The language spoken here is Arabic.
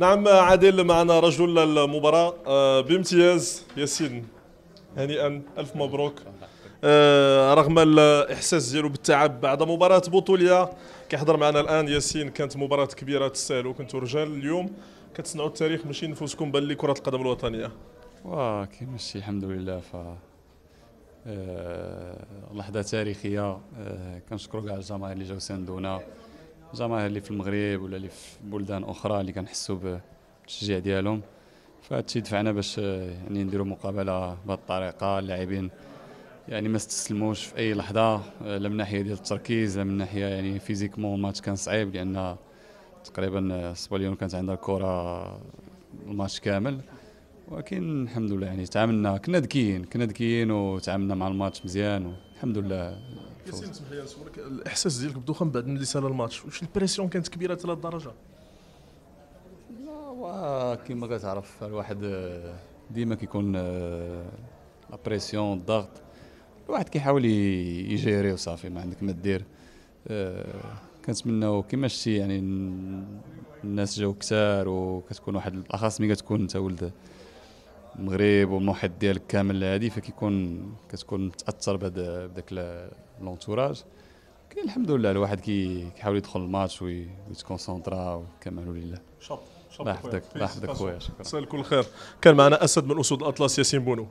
نعم عادل معنا رجل المباراة آه، بامتياز ياسين هنيئا ألف مبروك آه، رغم الإحساس ديالو بالتعب بعد مباراة بطولية كيحضر معنا الآن ياسين كانت مباراة كبيرة تستاهلوا كنتوا رجال اليوم كتصنعوا التاريخ ماشي نفوسكم بل لكرة القدم الوطنية وكاين شي الحمد لله ف آه، لحظة تاريخية كنشكروا كاع الجماهير اللي جاو ساندونا الجماهير اللي في المغرب ولا اللي في بلدان اخرى اللي كنحسوا بالتشجيع ديالهم فهادشي دفعنا باش آه، يعني نديروا مقابله بهذه الطريقه اللاعبين يعني ما استسلموش في اي لحظه آه، لا من ناحيه ديال التركيز لا من ناحيه يعني فيزيكمون الماتش كان صعيب لان تقريبا آه، سباليون كانت عندها الكره الماتش كامل ولكن الحمد لله يعني تعاملنا كنا ذكيين كنا ذكيين وتعاملنا مع الماتش مزيان والحمد لله ياسين تسمح لي نسولك الاحساس ديالك بدوخان بعد ملي سال الماتش واش البريسيون كانت كبيره حتى الدرجه لا كما كتعرف الواحد آه، ديما كيكون آه، لا بريسيون الضغط الواحد كيحاول يجيري وصافي ما عندك ما دير آه، كنتمناو كما شتي يعني الناس جاو كثار وكتكون واحد الاخص ملي كتكون انت ولد المغرب والمحيط ديالك كامل هادي فكيكون كتكون متاثر بداك لونتوراج كاين الحمد لله الواحد كيحاول يدخل الماتش ويتكونسونطرا وكمال لله شاط الله يحفظك الله يحفظك خويا شكرا كل خير كان معنا اسد من اسود الاطلس ياسين بونو